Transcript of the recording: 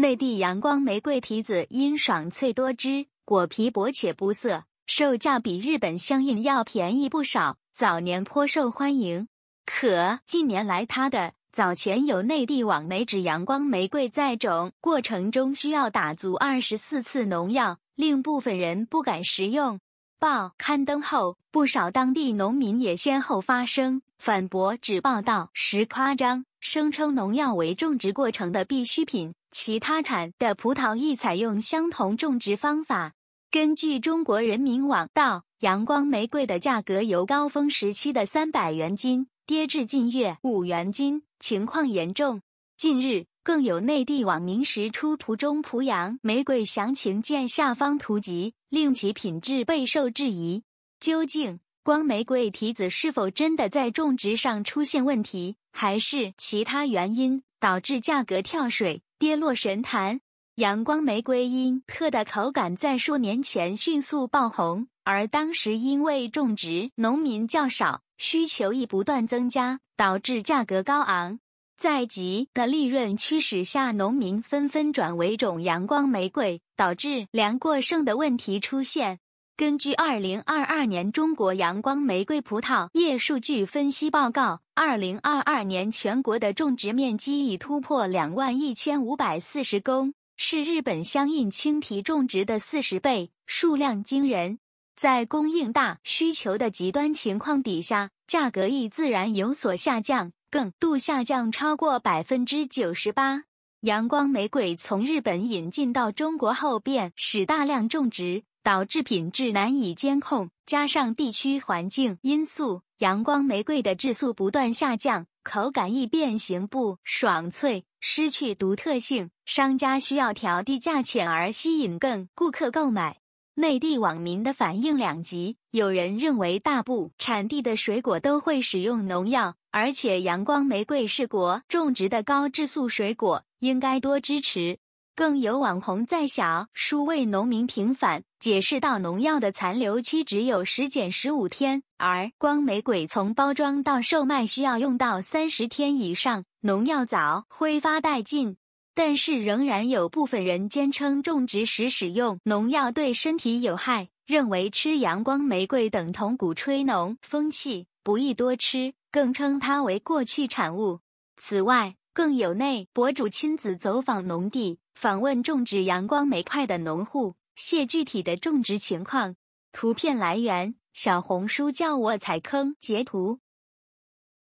内地阳光玫瑰提子因爽脆多汁，果皮薄且不涩，售价比日本相应要便宜不少，早年颇受欢迎。可近年来，它的早前有内地网媒指阳光玫瑰在种过程中需要打足二十四次农药，令部分人不敢食用。报刊登后，不少当地农民也先后发声反驳，指报道时夸张。声称农药为种植过程的必需品，其他产的葡萄亦采用相同种植方法。根据中国人民网道，阳光玫瑰的价格由高峰时期的三百元斤跌至近月五元斤，情况严重。近日，更有内地网民识出图中濮阳玫瑰详情，见下方图集，令其品质备受质疑。究竟？光玫瑰提子是否真的在种植上出现问题，还是其他原因导致价格跳水跌落神坛？阳光玫瑰因特的口感在数年前迅速爆红，而当时因为种植农民较少，需求亦不断增加，导致价格高昂。在极的利润驱使下，农民纷纷转为种阳光玫瑰，导致粮过剩的问题出现。根据二零二二年中国阳光玫瑰葡萄业数据分析报告，二零二二年全国的种植面积已突破两万一千五百四十公，是日本相应青提种植的四十倍，数量惊人。在供应大需求的极端情况底下，价格亦自然有所下降，更度下降超过百分之九十八。阳光玫瑰从日本引进到中国后，便使大量种植。导致品质难以监控，加上地区环境因素，阳光玫瑰的质素不断下降，口感易变形不爽脆，失去独特性。商家需要调低价钱而吸引更顾客购买。内地网民的反应两极，有人认为大部产地的水果都会使用农药，而且阳光玫瑰是国种植的高质素水果，应该多支持。更有网红在小书为农民平反。解释到，农药的残留期只有十减十五天，而光玫瑰从包装到售卖需要用到三十天以上，农药早挥发殆尽。但是仍然有部分人坚称种植时使用农药对身体有害，认为吃阳光玫瑰等同鼓吹农风气，不宜多吃，更称它为过去产物。此外，更有内博主亲自走访农地，访问种植阳光玫瑰的农户。谢具体的种植情况，图片来源小红书，叫我踩坑截图。